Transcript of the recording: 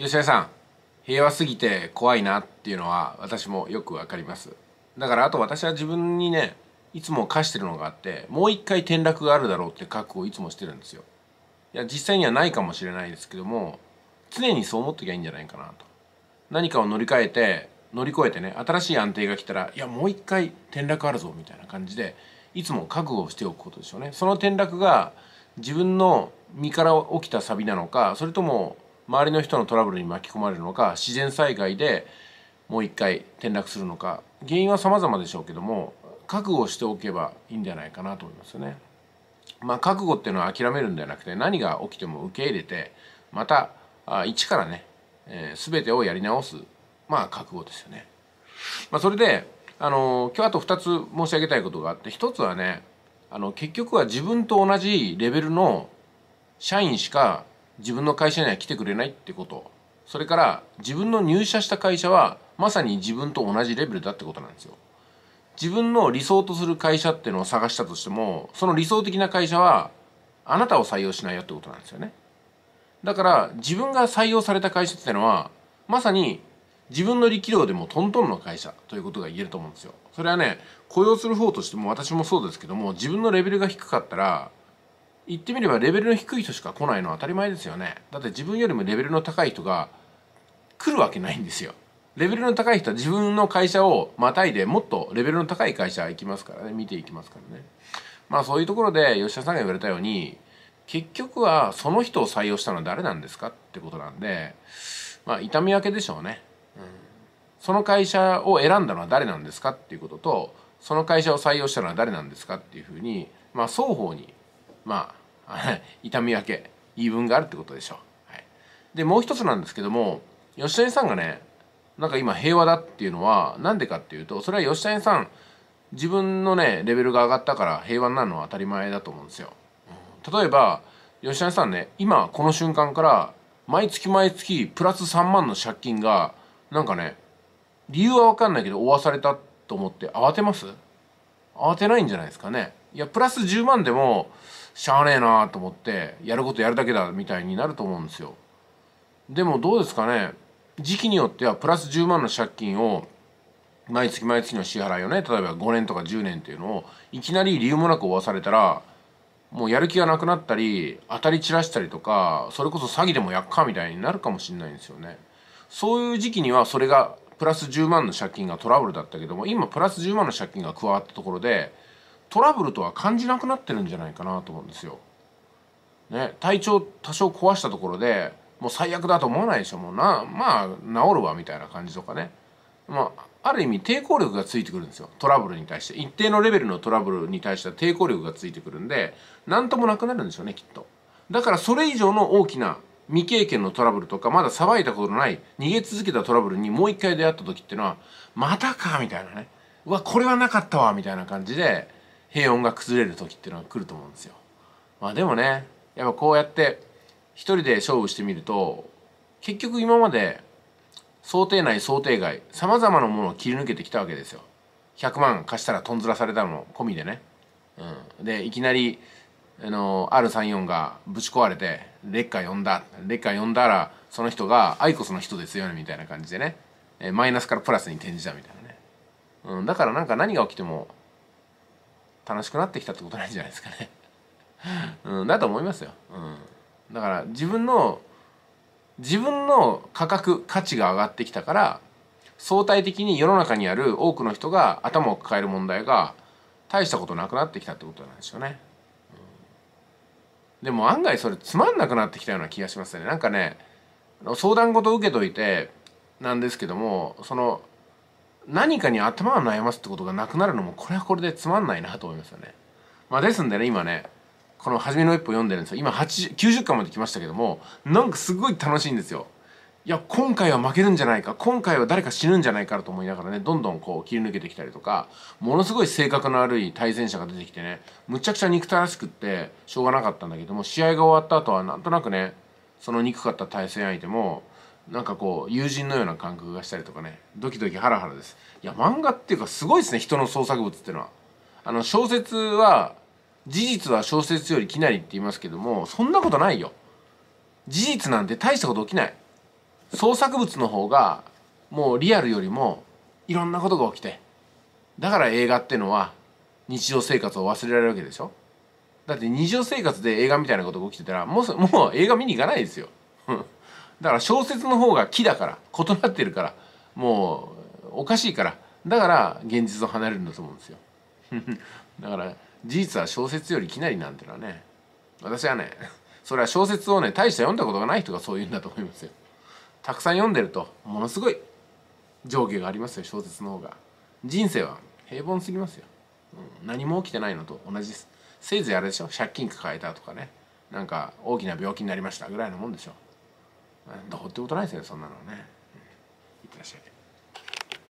吉田さん平和すぎて怖いなっていうのは私もよくわかりますだからあと私は自分にねいつも課してるのがあってもう一回転落があるだろうって覚悟をいつもしてるんですよいや実際にはないかもしれないですけども常にそう思っときゃいいんじゃないかなと何かを乗り換えて乗り越えてね新しい安定が来たらいやもう一回転落あるぞみたいな感じでいつも覚悟をしておくことでしょうねその転落が自分の身から起きたサビなのかそれとも周りの人のトラブルに巻き込まれるのか自然災害でもう一回転落するのか原因は様々でしょうけども覚悟しておけばいいんじゃないかなと思いますね。まあ、覚悟っていうのは諦めるんではなくて何が起きても受け入れてまた一からね、えー、全てをやり直すまあ覚悟ですよね。まあ、それで、あの今日あと2つ申し上げたいことがあって1つはねあの結局は自分と同じレベルの社員しか自分の会社には来てくれないってことそれから自分の入社した会社はまさに自分と同じレベルだってことなんですよ自分の理想とする会社っていうのを探したとしてもその理想的な会社はあなたを採用しないよってことなんですよねだから自分が採用された会社っていうのはまさに自分の力量でもトントンの会社ということが言えると思うんですよそれはね雇用する方としても私もそうですけども自分のレベルが低かったら言ってみればレベルの低い人しか来ないのは当たり前ですよねだって自分よりもレベルの高い人が来るわけないんですよレベルの高い人は自分の会社をまたいでもっとレベルの高い会社行きますからね見ていきますからねまあそういうところで吉田さんが言われたように結局はその人を採用したのは誰なんですかってことなんでまあ痛み分けでしょうね、うん、その会社を選んだのは誰なんですかっていうこととその会社を採用したのは誰なんですかっていうふうにまあ双方にまあ痛み分け言い分があるってことでしょう、はい、でもう一つなんですけども吉谷さんがねなんか今平和だっていうのは何でかっていうとそれは吉谷さん自分のねレベルが上がったから平和になるのは当たり前だと思うんですよ、うん、例えば吉谷さんね今この瞬間から毎月毎月プラス3万の借金がなんかね理由は分かんないけど負わされたと思って慌てます慌てないんじゃないですかねいやプラス10万でもしゃあねえなと思ってやることやるだけだみたいになると思うんですよでもどうですかね時期によってはプラス10万の借金を毎月毎月の支払いをね例えば5年とか10年っていうのをいきなり理由もなく負わされたらもうやる気がなくなったり当たり散らしたりとかそれこそ詐欺でもやっかみたいになるかもしれないんですよねそういう時期にはそれがプラス10万の借金がトラブルだったけども今プラス10万の借金が加わったところでトラブルとは感じなくなってるんじゃないかなと思うんですよ。ね、体調多少壊したところでもう最悪だと思わないでしょもうなまあ治るわみたいな感じとかね、まあ、ある意味抵抗力がついてくるんですよトラブルに対して一定のレベルのトラブルに対しては抵抗力がついてくるんで何ともなくなるんですよねきっとだからそれ以上の大きな未経験のトラブルとかまだ騒いたことのない逃げ続けたトラブルにもう一回出会った時っていうのはまたかみたいなねうわこれはなかったわみたいな感じで平穏が崩れる時っていうのが来ると思うんですよ。まあでもねやっぱこうやって一人で勝負してみると結局今まで想定内想定外さまざまなものを切り抜けてきたわけですよ。100万貸したらとんずらされたの込みでね。うん、でいきなりあの R34 がぶち壊れてレッカー呼んだレッカー呼んだらその人がアイコスの人ですよねみたいな感じでねマイナスからプラスに転じたみたいなね、うん、だからなんか何が起きても楽しくなってきたってことなんじゃないですかね。うん、だと思いますよ。うん、だから自分の自分の価格価値が上がってきたから相対的に世の中にある多くの人が頭を抱える問題が大したことなくなってきたってことなんですよね。うん、でも案外それつまんなくなってきたような気がしますね。なんかね相談事受けといてなんですけどもその何かに頭を悩ますってことがなくなるのもこれはこれでつまんないなと思いますよね。まあ、ですんでね今ねこの初めの一歩読んでるんですよ今90巻まで来ましたけどもなんかすごい楽しいんですよ。いや今回は負けるんじゃないか今回は誰か死ぬんじゃないかと思いながらねどんどんこう切り抜けてきたりとかものすごい性格の悪い対戦者が出てきてねむちゃくちゃ憎たらしくってしょうがなかったんだけども試合が終わった後はなんとなくねその憎かった対戦相手もなんかこう友人のような感覚がしたりとかねドキドキハラハラですいや漫画っていうかすごいですね人の創作物っていうのはあの小説は事実は小説よりきなりって言いますけどもそんなことないよ事実なんて大したこと起きない創作物の方がもうリアルよりもいろんなことが起きてだから映画ってのは日常生活を忘れられるわけでしょだって日常生活で映画みたいなことが起きてたらもうもう映画見に行かないですよだから小説の方が木だから異なってるからもうおかしいからだから現実を離れるんだと思うんですよ だから事実は小説よりきなりなんてのはね私はねそれは小説をね大した読んだことがない人がそう言うんだと思いますよたくさん読んでるとものすごい上下がありますよ小説の方が人生は平凡すぎますよ、うん、何も起きてないのと同じですせいぜいあれでしょ借金抱えたとかねなんか大きな病気になりましたぐらいのもんでしょどうってことないですよそんなのね、いってらっしゃい